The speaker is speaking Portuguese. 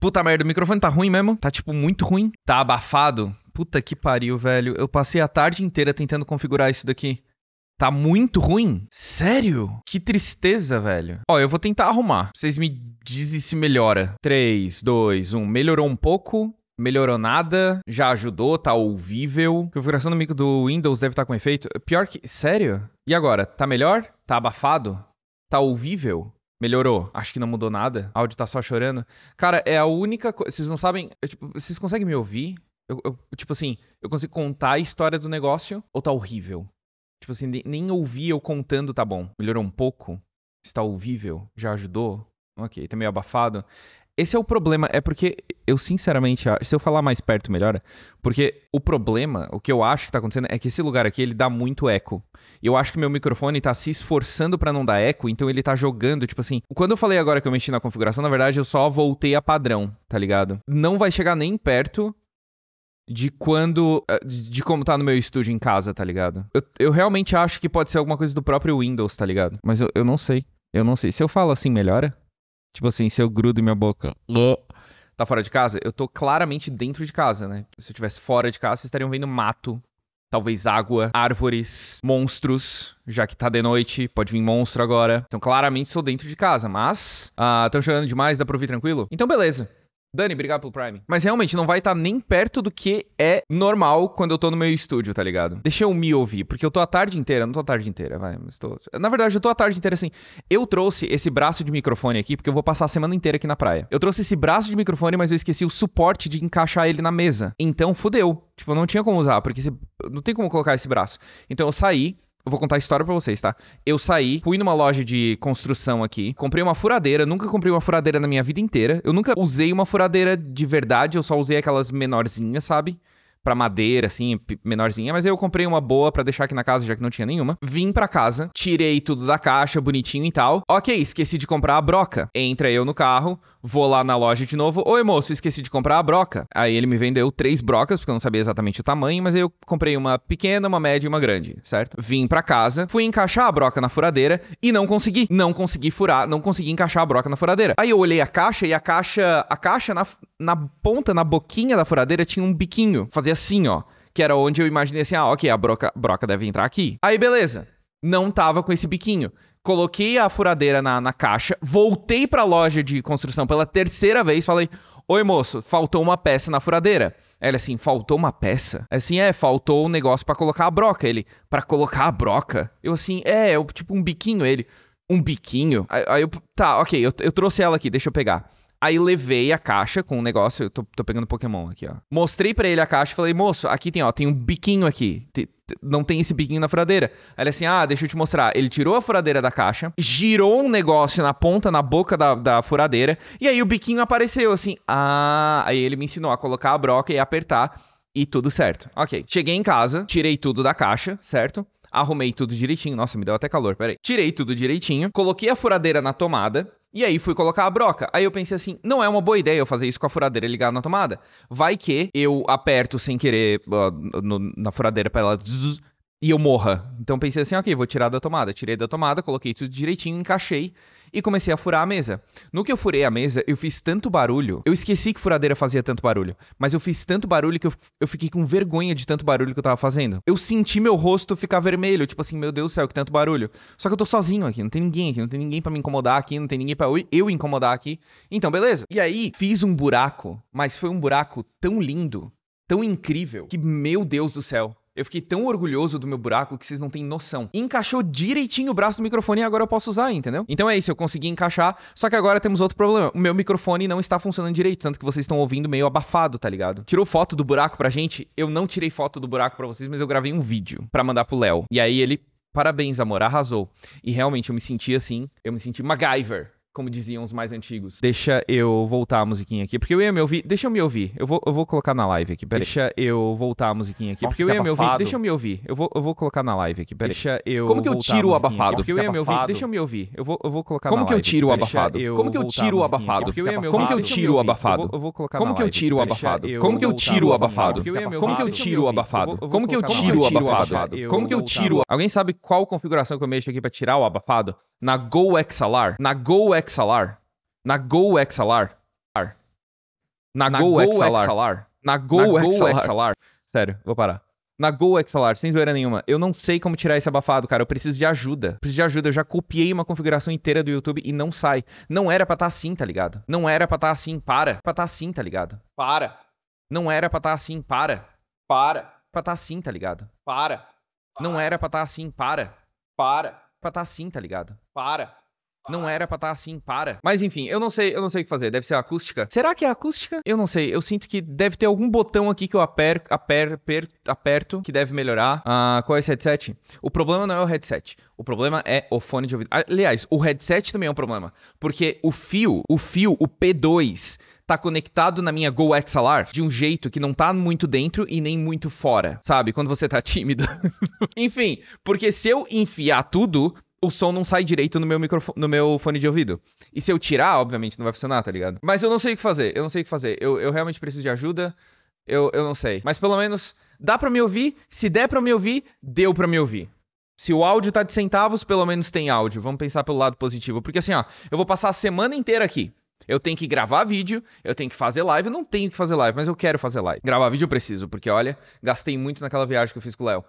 Puta merda, o microfone tá ruim mesmo? Tá, tipo, muito ruim. Tá abafado? Puta que pariu, velho. Eu passei a tarde inteira tentando configurar isso daqui. Tá muito ruim? Sério? Que tristeza, velho. Ó, eu vou tentar arrumar. Vocês me dizem se melhora. 3, 2, 1. Melhorou um pouco. Melhorou nada, já ajudou, tá ouvível. Configuração do micro do Windows deve estar tá com efeito. Pior que. Sério? E agora? Tá melhor? Tá abafado? Tá ouvível? Melhorou. Acho que não mudou nada. A áudio tá só chorando. Cara, é a única coisa. Vocês não sabem. Eu, é tipo, vocês conseguem me ouvir? Eu, eu, tipo assim, eu consigo contar a história do negócio ou tá horrível? Tipo assim, nem, nem ouvir eu contando tá bom. Melhorou um pouco? Está ouvível? Já ajudou? Ok, tá meio abafado. Esse é o problema, é porque eu sinceramente acho, se eu falar mais perto melhor, porque o problema, o que eu acho que tá acontecendo é que esse lugar aqui ele dá muito eco. Eu acho que meu microfone tá se esforçando para não dar eco, então ele tá jogando, tipo assim, quando eu falei agora que eu mexi na configuração, na verdade eu só voltei a padrão, tá ligado? Não vai chegar nem perto de quando. Eh, de como tá no meu estúdio em casa, tá ligado? Eu, eu realmente acho que pode ser alguma coisa do próprio Windows, tá ligado? Mas eu, eu não sei. Eu não sei. Se eu falo assim, melhora? Tipo assim, se eu grudo minha boca, tá fora de casa, eu tô claramente dentro de casa, né? Se eu estivesse fora de casa, vocês estariam vendo mato, talvez água, árvores, monstros, já que tá de noite, pode vir monstro agora. Então claramente sou dentro de casa, mas estão ah, chegando demais, dá pra ouvir tranquilo? Então beleza. Dani, obrigado pelo Prime. Mas realmente não vai estar tá nem perto do que é normal quando eu tô no meu estúdio, tá ligado? Deixa eu me ouvir, porque eu tô a tarde inteira, não tô a tarde inteira, vai, mas tô. Na verdade, eu tô a tarde inteira assim. Eu trouxe esse braço de microfone aqui, porque eu vou passar a semana inteira aqui na praia. Eu trouxe esse braço de microfone, mas eu esqueci o suporte de encaixar ele na mesa. Então fudeu. Tipo, não tinha como usar, porque não tem como colocar esse braço. Então eu saí, eu vou contar a história pra vocês, tá? Eu saí, fui numa loja de construção aqui, comprei uma furadeira, nunca comprei uma furadeira na minha vida inteira. Eu nunca usei uma furadeira de verdade, eu só usei aquelas menorzinhas, sabe? para madeira, assim, menorzinha, mas eu comprei uma boa para deixar aqui na casa, já que não tinha nenhuma. Vim para casa, tirei tudo da caixa, bonitinho e tal. Ok, esqueci de comprar a broca. Entra eu no carro, vou lá na loja de novo. Oi, moço, esqueci de comprar a broca. Aí ele me vendeu três brocas, porque eu não sabia exatamente o tamanho, mas eu comprei uma pequena, uma média e uma grande, certo? Vim para casa, fui encaixar a broca na furadeira e não consegui. Não consegui furar, não consegui encaixar a broca na furadeira. Aí eu olhei a caixa e a caixa, a caixa na, na ponta, na boquinha da furadeira tinha um biquinho. Fazia assim, ó. Que era onde eu imaginei assim, ah, ok, a broca, broca deve entrar aqui. Aí, beleza. Não tava com esse biquinho. Coloquei a furadeira na, na caixa, voltei pra loja de construção pela terceira vez, falei, Oi, moço, faltou uma peça na furadeira. ela assim, faltou uma peça? Assim, é, faltou um negócio para colocar a broca. Ele, para colocar a broca? Eu assim, é, é tipo um biquinho. Ele, um biquinho. Aí, aí eu. Tá, ok, eu, eu trouxe ela aqui, deixa eu pegar. Aí levei a caixa com o um negócio, eu tô, tô, pegando Pokémon aqui, ó. Mostrei para ele a caixa e falei, moço, aqui tem, ó, tem um biquinho aqui. não tem esse biquinho na furadeira. Aí ele assim, ah, deixa eu te mostrar. Ele tirou a furadeira da caixa, girou um negócio na ponta, na boca da, da furadeira, e aí o biquinho apareceu, assim, ah... Aí ele me ensinou a colocar a broca e apertar, e tudo certo. Ok, cheguei em casa, tirei tudo da caixa, certo? arrumei tudo direitinho. Nossa, me deu até calor, peraí. Tirei tudo direitinho, coloquei a furadeira na tomada. E aí fui colocar a broca. Aí eu pensei assim, não é uma boa ideia eu fazer isso com a furadeira ligada na tomada. Vai que eu aperto sem querer uh, no, na furadeira para ela zzz, e eu morra. Então pensei assim, ok, vou tirar da tomada. Tirei da tomada, coloquei tudo direitinho, encaixei e comecei a furar a mesa. No que eu furei a mesa, eu fiz tanto barulho. Eu esqueci que furadeira fazia tanto barulho, mas eu fiz tanto barulho que eu, eu fiquei com vergonha de tanto barulho que eu tava fazendo. Eu senti meu rosto ficar vermelho, tipo assim, meu Deus do céu, que tanto barulho. Só que eu tô sozinho aqui, não tem ninguém aqui, não tem ninguém para me incomodar aqui, não tem ninguém para eu incomodar aqui. Então, beleza. E aí, fiz um buraco, mas foi um buraco tão lindo, tão incrível, que meu Deus do céu. Eu fiquei tão orgulhoso do meu buraco que vocês não têm noção. encaixou direitinho o braço do microfone e agora eu posso usar, entendeu? Então é isso, eu consegui encaixar, só que agora temos outro problema. O meu microfone não está funcionando direito, tanto que vocês estão ouvindo meio abafado, tá ligado? Tirou foto do buraco pra gente? Eu não tirei foto do buraco pra vocês, mas eu gravei um vídeo para mandar pro Léo. E aí ele Parabéns, amor, arrasou. E realmente eu me senti assim, eu me senti MacGyver, como diziam os mais antigos. Deixa eu voltar a musiquinha aqui, porque eu ia me ouvir. Deixa eu me ouvir. Eu vou, eu vou colocar na live aqui, peraí. Deixa eu voltar a musiquinha aqui, porque eu ia me ouvir. Deixa eu me ouvir. Eu vou, eu vou colocar na live aqui, peraí. Deixa eu. Como que eu tiro o abafado? Porque eu ia me ouvir. Deixa eu me ouvir. Eu vou, eu vou colocar como na live. Como que eu tiro o abafado? Como que eu tiro o abafado? Como que eu tiro o abafado? Eu vou colocar Como que eu tiro o abafado? Como que eu tiro o abafado? Como que eu tiro o abafado? Como que eu tiro o abafado? Como que eu tiro? Alguém sabe qual configuração que eu mexo aqui para tirar o abafado? Na Go XLR? Na Go XLR GoXLR, na exalar, na, na exalar, na exalar, sério, vou parar. Na exalar, sem zoeira nenhuma, eu não sei como tirar esse abafado, cara. Eu preciso de ajuda. Preciso de ajuda. Eu já copiei uma configuração inteira do YouTube e não sai. Não era pra estar tá assim, tá ligado? Não era pra estar tá assim, para. Pra estar tá assim, tá ligado? Para. Não era pra estar tá assim, para. Para. Pra estar tá assim, tá ligado? Para. Não era pra estar tá assim, para. Para. Pra estar assim, tá ligado? Para. Não era pra estar tá assim, para. Mas enfim, eu não sei, eu não sei o que fazer. Deve ser acústica. Será que é acústica? Eu não sei. Eu sinto que deve ter algum botão aqui que eu aper, aper, aper aperto que deve melhorar. Ah, qual é esse headset? O problema não é o headset. O problema é o fone de ouvido. Aliás, o headset também é um problema. Porque o fio, o fio, o P2 tá conectado na minha Go XLR de um jeito que não tá muito dentro e nem muito fora, sabe? Quando você tá tímido. Enfim, porque se eu enfiar tudo, o som não sai direito no meu, microfone, no meu fone de ouvido. E se eu tirar, obviamente não vai funcionar, tá ligado? Mas eu não sei o que fazer, eu não sei o que fazer. Eu, eu realmente preciso de ajuda, eu, eu não sei. Mas pelo menos dá pra me ouvir, se der pra me ouvir, deu pra me ouvir. Se o áudio tá de centavos, pelo menos tem áudio. Vamos pensar pelo lado positivo. Porque assim, ó, eu vou passar a semana inteira aqui. Eu tenho que gravar vídeo, eu tenho que fazer live, eu não tenho que fazer live, mas eu quero fazer live. Gravar vídeo eu preciso, porque olha, gastei muito naquela viagem que eu fiz com o Léo.